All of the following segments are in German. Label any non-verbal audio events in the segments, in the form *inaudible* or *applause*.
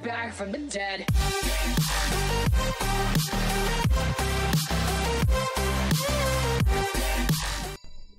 back, from the dead.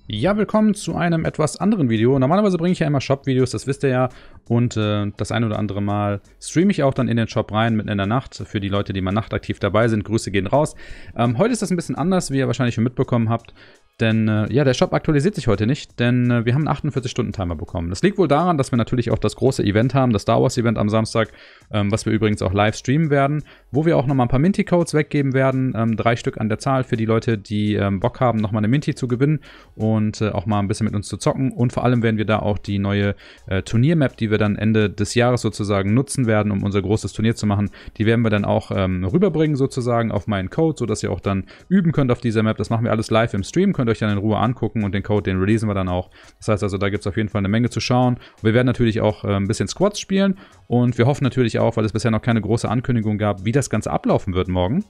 Ja, willkommen zu einem etwas anderen Video. Normalerweise bringe ich ja immer Shop-Videos, das wisst ihr ja. Und äh, das ein oder andere Mal streame ich auch dann in den Shop rein, mitten in der Nacht. Für die Leute, die mal nachtaktiv dabei sind, Grüße gehen raus. Ähm, heute ist das ein bisschen anders, wie ihr wahrscheinlich schon mitbekommen habt. Denn äh, ja, der Shop aktualisiert sich heute nicht, denn äh, wir haben einen 48-Stunden-Timer bekommen. Das liegt wohl daran, dass wir natürlich auch das große Event haben, das Star Wars-Event am Samstag, ähm, was wir übrigens auch live streamen werden, wo wir auch nochmal ein paar Minty-Codes weggeben werden. Ähm, drei Stück an der Zahl für die Leute, die ähm, Bock haben, nochmal eine Minty zu gewinnen und äh, auch mal ein bisschen mit uns zu zocken. Und vor allem werden wir da auch die neue äh, Turnier-Map, die wir dann Ende des Jahres sozusagen nutzen werden, um unser großes Turnier zu machen, die werden wir dann auch ähm, rüberbringen sozusagen auf meinen Code, sodass ihr auch dann üben könnt auf dieser Map. Das machen wir alles live im Stream, könnt euch dann in Ruhe angucken und den Code, den releasen wir dann auch. Das heißt also, da gibt es auf jeden Fall eine Menge zu schauen. Und wir werden natürlich auch äh, ein bisschen Squads spielen und wir hoffen natürlich auch, weil es bisher noch keine große Ankündigung gab, wie das Ganze ablaufen wird morgen,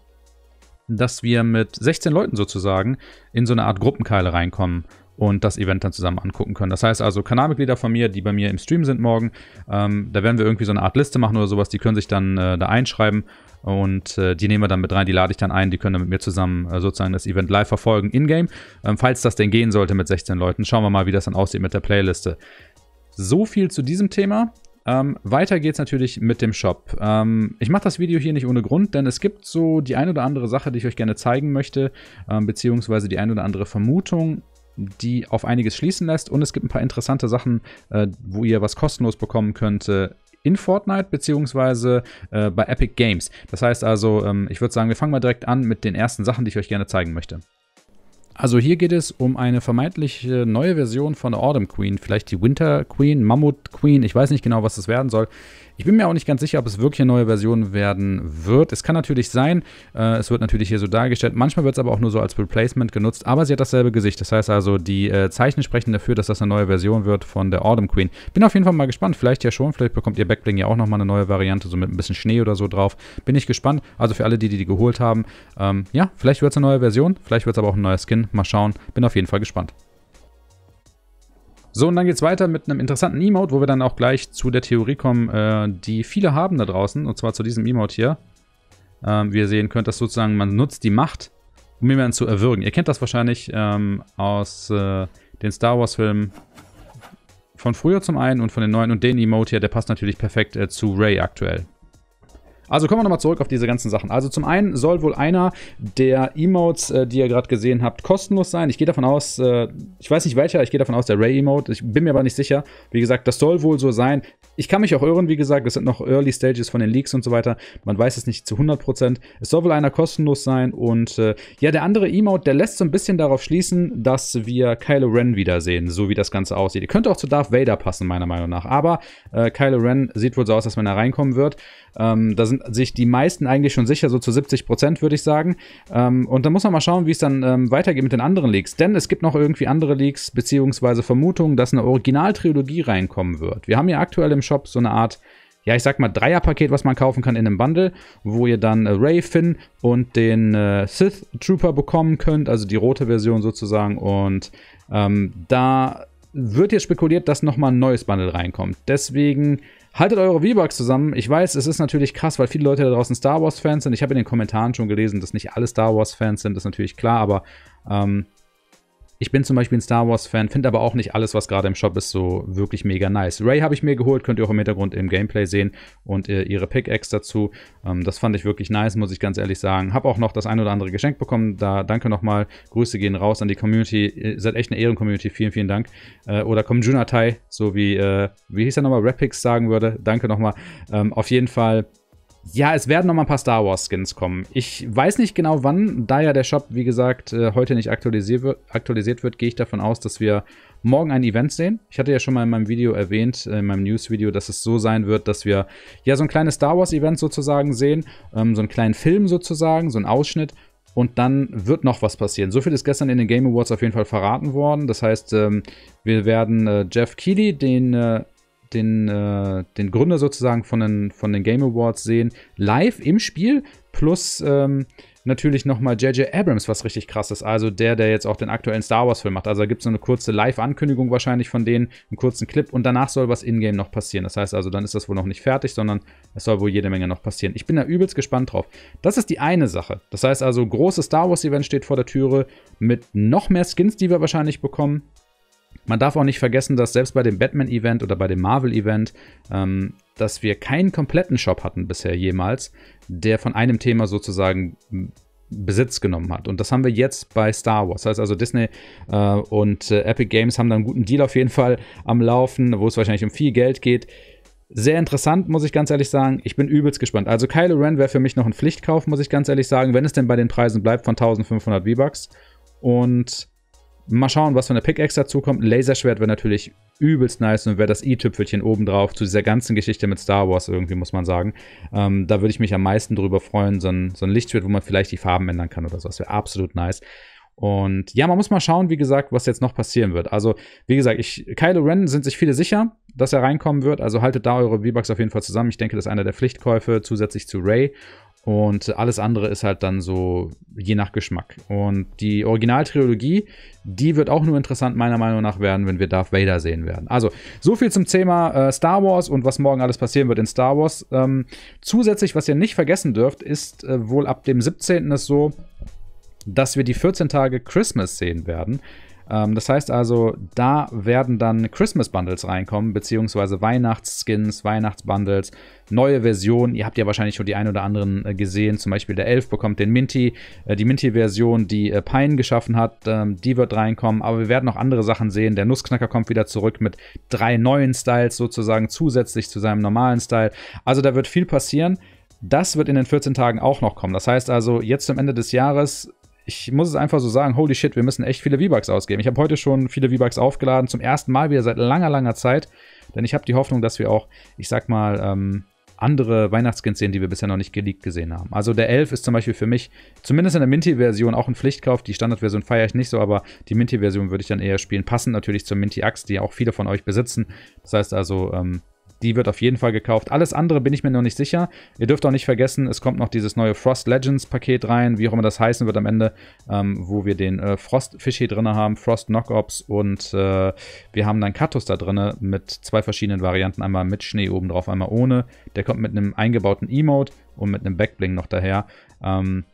dass wir mit 16 Leuten sozusagen in so eine Art Gruppenkeile reinkommen und das Event dann zusammen angucken können. Das heißt also, Kanalmitglieder von mir, die bei mir im Stream sind morgen, ähm, da werden wir irgendwie so eine Art Liste machen oder sowas, die können sich dann äh, da einschreiben und äh, die nehmen wir dann mit rein, die lade ich dann ein, die können dann mit mir zusammen äh, sozusagen das Event live verfolgen, in-game. Ähm, falls das denn gehen sollte mit 16 Leuten, schauen wir mal, wie das dann aussieht mit der Playliste. So viel zu diesem Thema. Ähm, weiter geht's natürlich mit dem Shop. Ähm, ich mache das Video hier nicht ohne Grund, denn es gibt so die ein oder andere Sache, die ich euch gerne zeigen möchte, ähm, beziehungsweise die ein oder andere Vermutung, die auf einiges schließen lässt. Und es gibt ein paar interessante Sachen, äh, wo ihr was kostenlos bekommen könnt äh, in Fortnite bzw. äh, bei Epic Games. Das heißt also, ähm, ich würde sagen, wir fangen mal direkt an mit den ersten Sachen, die ich euch gerne zeigen möchte. Also hier geht es um eine vermeintliche neue Version von der Autumn Queen, vielleicht die Winter Queen, Mammut Queen, ich weiß nicht genau, was das werden soll. Ich bin mir auch nicht ganz sicher, ob es wirklich eine neue Version werden wird. Es kann natürlich sein, äh, es wird natürlich hier so dargestellt. Manchmal wird es aber auch nur so als Replacement genutzt, aber sie hat dasselbe Gesicht. Das heißt also, die äh, Zeichen sprechen dafür, dass das eine neue Version wird von der Autumn Queen. Bin auf jeden Fall mal gespannt. Vielleicht ja schon, vielleicht bekommt ihr Backbling ja auch nochmal eine neue Variante, so mit ein bisschen Schnee oder so drauf. Bin ich gespannt. Also für alle, die die, die geholt haben, ähm, ja, vielleicht wird es eine neue Version, vielleicht wird es aber auch ein neuer Skin. Mal schauen. Bin auf jeden Fall gespannt. So, und dann geht's weiter mit einem interessanten Emote, wo wir dann auch gleich zu der Theorie kommen, äh, die viele haben da draußen, und zwar zu diesem Emote hier. Ähm, wie ihr sehen könnt, dass sozusagen man nutzt die Macht, um jemanden zu erwürgen. Ihr kennt das wahrscheinlich ähm, aus äh, den Star Wars Filmen von früher zum einen und von den neuen. Und den Emote hier, der passt natürlich perfekt äh, zu Ray aktuell. Also kommen wir nochmal zurück auf diese ganzen Sachen. Also zum einen soll wohl einer der Emotes, äh, die ihr gerade gesehen habt, kostenlos sein. Ich gehe davon aus, äh, ich weiß nicht welcher, ich gehe davon aus, der Ray-Emote. Ich bin mir aber nicht sicher. Wie gesagt, das soll wohl so sein. Ich kann mich auch irren, wie gesagt, es sind noch Early Stages von den Leaks und so weiter. Man weiß es nicht zu 100%. Es soll wohl einer kostenlos sein und äh, ja, der andere Emote, der lässt so ein bisschen darauf schließen, dass wir Kylo Ren wiedersehen, so wie das Ganze aussieht. Könnte auch zu Darth Vader passen, meiner Meinung nach. Aber äh, Kylo Ren sieht wohl so aus, dass man da reinkommen wird. Ähm, da sind sich die meisten eigentlich schon sicher, so zu 70 Prozent, würde ich sagen. Ähm, und dann muss man mal schauen, wie es dann ähm, weitergeht mit den anderen Leaks. Denn es gibt noch irgendwie andere Leaks, beziehungsweise Vermutungen, dass eine Originaltrilogie reinkommen wird. Wir haben ja aktuell im Shop so eine Art ja, ich sag mal, Dreierpaket, was man kaufen kann in einem Bundle, wo ihr dann äh, Ray, Finn und den äh, Sith Trooper bekommen könnt, also die rote Version sozusagen. Und ähm, da wird jetzt spekuliert, dass nochmal ein neues Bundle reinkommt. Deswegen Haltet eure V-Bucks zusammen. Ich weiß, es ist natürlich krass, weil viele Leute da draußen Star Wars-Fans sind. Ich habe in den Kommentaren schon gelesen, dass nicht alle Star Wars-Fans sind, das ist natürlich klar, aber ähm, ich bin zum Beispiel ein Star Wars-Fan, finde aber auch nicht alles, was gerade im Shop ist, so wirklich mega nice. Ray habe ich mir geholt, könnt ihr auch im Hintergrund im Gameplay sehen und äh, ihre Pickaxe dazu. Ähm, das fand ich wirklich nice, muss ich ganz ehrlich sagen. Habe auch noch das ein oder andere Geschenk bekommen, da danke nochmal. Grüße gehen raus an die Community. Ihr seid echt eine Ehren-Community, vielen, vielen Dank. Äh, oder Komjunatai, so wie, äh, wie hieß er nochmal, Rapix sagen würde. Danke nochmal. Ähm, auf jeden Fall ja, es werden nochmal ein paar Star Wars Skins kommen. Ich weiß nicht genau wann, da ja der Shop, wie gesagt, äh, heute nicht aktualisiert wird, aktualisiert wird gehe ich davon aus, dass wir morgen ein Event sehen. Ich hatte ja schon mal in meinem Video erwähnt, äh, in meinem News-Video, dass es so sein wird, dass wir ja so ein kleines Star Wars-Event sozusagen sehen, ähm, so einen kleinen Film sozusagen, so einen Ausschnitt und dann wird noch was passieren. So viel ist gestern in den Game Awards auf jeden Fall verraten worden. Das heißt, ähm, wir werden äh, Jeff Keighley, den äh, den, äh, den Gründer sozusagen von den, von den Game Awards sehen, live im Spiel, plus ähm, natürlich nochmal J.J. Abrams, was richtig krass ist. Also der, der jetzt auch den aktuellen Star Wars-Film macht. Also da gibt es so eine kurze Live-Ankündigung wahrscheinlich von denen, einen kurzen Clip und danach soll was in-game noch passieren. Das heißt also, dann ist das wohl noch nicht fertig, sondern es soll wohl jede Menge noch passieren. Ich bin da übelst gespannt drauf. Das ist die eine Sache. Das heißt also, großes Star Wars-Event steht vor der Türe mit noch mehr Skins, die wir wahrscheinlich bekommen. Man darf auch nicht vergessen, dass selbst bei dem Batman-Event oder bei dem Marvel-Event, ähm, dass wir keinen kompletten Shop hatten bisher jemals, der von einem Thema sozusagen Besitz genommen hat. Und das haben wir jetzt bei Star Wars. Das heißt also, Disney äh, und äh, Epic Games haben da einen guten Deal auf jeden Fall am Laufen, wo es wahrscheinlich um viel Geld geht. Sehr interessant, muss ich ganz ehrlich sagen. Ich bin übelst gespannt. Also Kylo Ren wäre für mich noch ein Pflichtkauf, muss ich ganz ehrlich sagen, wenn es denn bei den Preisen bleibt von 1500 V-Bucks. Und Mal schauen, was von der Pickaxe dazu kommt. Laserschwert wäre natürlich übelst nice und wäre das i-Tüpfelchen obendrauf zu dieser ganzen Geschichte mit Star Wars irgendwie, muss man sagen. Ähm, da würde ich mich am meisten drüber freuen. So ein, so ein Lichtschwert, wo man vielleicht die Farben ändern kann oder so. Das wäre absolut nice. Und ja, man muss mal schauen, wie gesagt, was jetzt noch passieren wird. Also, wie gesagt, ich, Kylo Ren sind sich viele sicher, dass er reinkommen wird. Also haltet da eure V-Bucks auf jeden Fall zusammen. Ich denke, das ist einer der Pflichtkäufe zusätzlich zu Ray. Und alles andere ist halt dann so je nach Geschmack. Und die Originaltrilogie, die wird auch nur interessant meiner Meinung nach werden, wenn wir Darth Vader sehen werden. Also, so viel zum Thema äh, Star Wars und was morgen alles passieren wird in Star Wars. Ähm, zusätzlich, was ihr nicht vergessen dürft, ist äh, wohl ab dem 17. es so, dass wir die 14 Tage Christmas sehen werden. Ähm, das heißt also, da werden dann Christmas Bundles reinkommen, beziehungsweise Weihnachtsskins, Weihnachtsbundles, neue Versionen. Ihr habt ja wahrscheinlich schon die ein oder anderen äh, gesehen. Zum Beispiel der Elf bekommt den Minty, äh, die Minty-Version, die äh, Pine geschaffen hat, ähm, die wird reinkommen. Aber wir werden noch andere Sachen sehen. Der Nussknacker kommt wieder zurück mit drei neuen Styles sozusagen zusätzlich zu seinem normalen Style. Also da wird viel passieren. Das wird in den 14 Tagen auch noch kommen. Das heißt also, jetzt zum Ende des Jahres ich muss es einfach so sagen, holy shit, wir müssen echt viele V-Bucks ausgeben. Ich habe heute schon viele V-Bucks aufgeladen, zum ersten Mal wieder seit langer, langer Zeit. Denn ich habe die Hoffnung, dass wir auch, ich sag mal, ähm, andere Weihnachtsskins sehen, die wir bisher noch nicht geleakt gesehen haben. Also der Elf ist zum Beispiel für mich, zumindest in der Minty-Version, auch ein Pflichtkauf. Die Standardversion feiere ich nicht so, aber die Minty-Version würde ich dann eher spielen. Passend natürlich zur Minty-Axt, die auch viele von euch besitzen. Das heißt also, ähm, die wird auf jeden Fall gekauft. Alles andere bin ich mir noch nicht sicher. Ihr dürft auch nicht vergessen, es kommt noch dieses neue Frost Legends Paket rein, wie auch immer das heißen wird am Ende, ähm, wo wir den äh, Frost Fishy drin haben, Frost Knockops und äh, wir haben dann Katus da drin mit zwei verschiedenen Varianten. Einmal mit Schnee oben drauf, einmal ohne. Der kommt mit einem eingebauten Emote und mit einem Backbling noch daher. Ähm,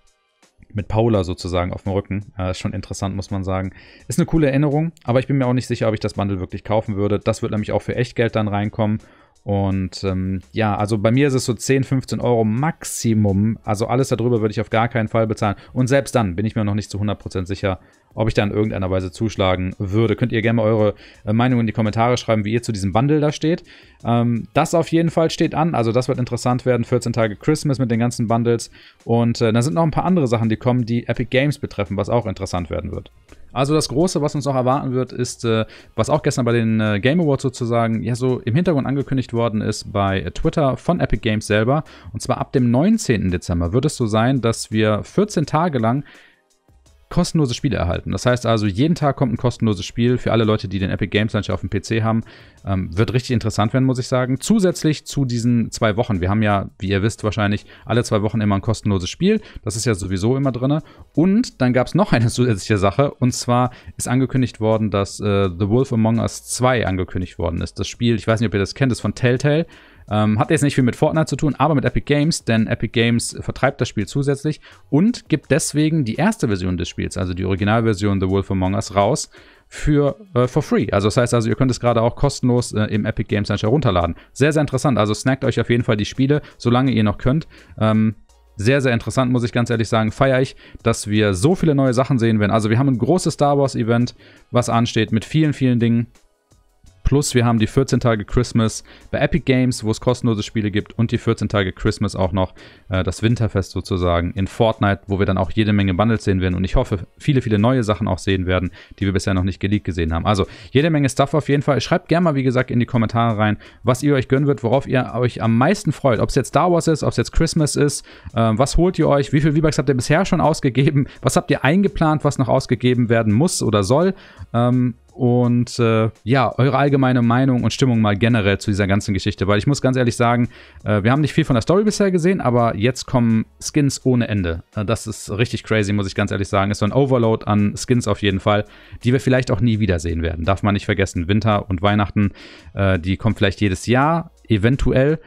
mit Paula sozusagen auf dem Rücken. Äh, schon interessant, muss man sagen. Ist eine coole Erinnerung, aber ich bin mir auch nicht sicher, ob ich das Bundle wirklich kaufen würde. Das wird nämlich auch für Echtgeld dann reinkommen. Und ähm, ja, also bei mir ist es so 10, 15 Euro Maximum. Also alles darüber würde ich auf gar keinen Fall bezahlen. Und selbst dann bin ich mir noch nicht zu 100% sicher, ob ich da in irgendeiner Weise zuschlagen würde. Könnt ihr gerne mal eure äh, Meinung in die Kommentare schreiben, wie ihr zu diesem Bundle da steht. Ähm, das auf jeden Fall steht an. Also das wird interessant werden. 14 Tage Christmas mit den ganzen Bundles. Und äh, da sind noch ein paar andere Sachen, die kommen, die Epic Games betreffen, was auch interessant werden wird. Also das Große, was uns noch erwarten wird, ist, äh, was auch gestern bei den äh, Game Awards sozusagen ja so im Hintergrund angekündigt worden ist bei äh, Twitter von Epic Games selber. Und zwar ab dem 19. Dezember wird es so sein, dass wir 14 Tage lang kostenlose Spiele erhalten. Das heißt also, jeden Tag kommt ein kostenloses Spiel für alle Leute, die den Epic Games Launcher auf dem PC haben. Ähm, wird richtig interessant werden, muss ich sagen. Zusätzlich zu diesen zwei Wochen. Wir haben ja, wie ihr wisst, wahrscheinlich alle zwei Wochen immer ein kostenloses Spiel. Das ist ja sowieso immer drin. Und dann gab es noch eine *laughs* zusätzliche Sache. Und zwar ist angekündigt worden, dass äh, The Wolf Among Us 2 angekündigt worden ist. Das Spiel, ich weiß nicht, ob ihr das kennt, ist von Telltale. Ähm, hat jetzt nicht viel mit Fortnite zu tun, aber mit Epic Games, denn Epic Games vertreibt das Spiel zusätzlich und gibt deswegen die erste Version des Spiels, also die Originalversion The Wolf Among Us, raus für äh, for free. Also das heißt also, ihr könnt es gerade auch kostenlos äh, im Epic Games Launcher runterladen. Sehr, sehr interessant. Also snackt euch auf jeden Fall die Spiele, solange ihr noch könnt. Ähm, sehr, sehr interessant, muss ich ganz ehrlich sagen. Feiere ich, dass wir so viele neue Sachen sehen werden. Also wir haben ein großes Star Wars Event, was ansteht, mit vielen, vielen Dingen. Plus wir haben die 14 Tage Christmas bei Epic Games, wo es kostenlose Spiele gibt und die 14 Tage Christmas auch noch, äh, das Winterfest sozusagen in Fortnite, wo wir dann auch jede Menge Bundles sehen werden und ich hoffe, viele, viele neue Sachen auch sehen werden, die wir bisher noch nicht geleakt gesehen haben. Also jede Menge Stuff auf jeden Fall. Schreibt gerne mal, wie gesagt, in die Kommentare rein, was ihr euch gönnen wird, worauf ihr euch am meisten freut. Ob es jetzt Star Wars ist, ob es jetzt Christmas ist, äh, was holt ihr euch, wie viel V-Bucks habt ihr bisher schon ausgegeben, was habt ihr eingeplant, was noch ausgegeben werden muss oder soll. Ähm, und äh, ja, eure allgemeine Meinung und Stimmung mal generell zu dieser ganzen Geschichte, weil ich muss ganz ehrlich sagen, äh, wir haben nicht viel von der Story bisher gesehen, aber jetzt kommen Skins ohne Ende. Äh, das ist richtig crazy, muss ich ganz ehrlich sagen. Ist so ein Overload an Skins auf jeden Fall, die wir vielleicht auch nie wiedersehen werden. Darf man nicht vergessen, Winter und Weihnachten, äh, die kommen vielleicht jedes Jahr, eventuell.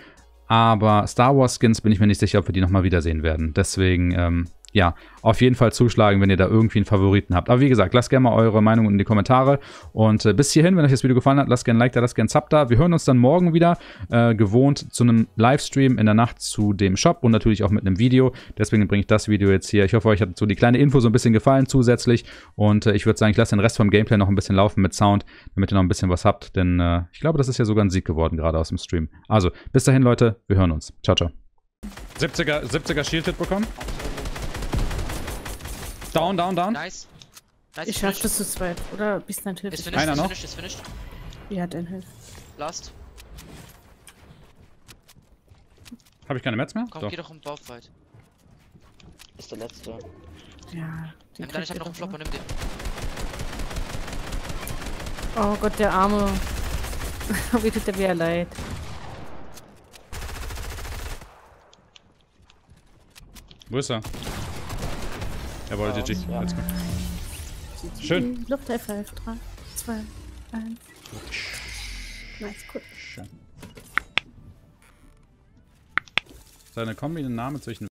Aber Star Wars Skins bin ich mir nicht sicher, ob wir die nochmal wiedersehen werden. Deswegen, ähm, ja, auf jeden Fall zuschlagen, wenn ihr da irgendwie einen Favoriten habt. Aber wie gesagt, lasst gerne mal eure Meinung in die Kommentare. Und äh, bis hierhin, wenn euch das Video gefallen hat, lasst gerne ein Like da, lasst gerne ein Sub da. Wir hören uns dann morgen wieder, äh, gewohnt zu einem Livestream in der Nacht zu dem Shop und natürlich auch mit einem Video. Deswegen bringe ich das Video jetzt hier. Ich hoffe, euch hat so die kleine Info so ein bisschen gefallen zusätzlich. Und äh, ich würde sagen, ich lasse den Rest vom Gameplay noch ein bisschen laufen mit Sound, damit ihr noch ein bisschen was habt. Denn äh, ich glaube, das ist ja sogar ein Sieg geworden gerade aus dem Stream. Also, bis dahin, Leute, wir hören uns. Ciao, ciao. 70er, 70er Shielded bekommen. Down, down, down. Nice. nice ich schaff das zu zweit. Oder bist du natürlich. Ist finished, Einer ist noch? finished, ist finished. Ja, dein hilf. Last. Hab ich keine Mets mehr? Komm, doch. geh doch um den Baufight. Ist der letzte. Ja. Nimm dann, ich hab noch einen Flopper, nimm den. Oh Gott, der Arme. *laughs* Wie tut der mir leid. Wo ist er? Jawohl, GG. Ja. Let's go. Schön. F11. 3, 2, 1. Nice, cool. Schön. Seine Kombi, den Namen zwischen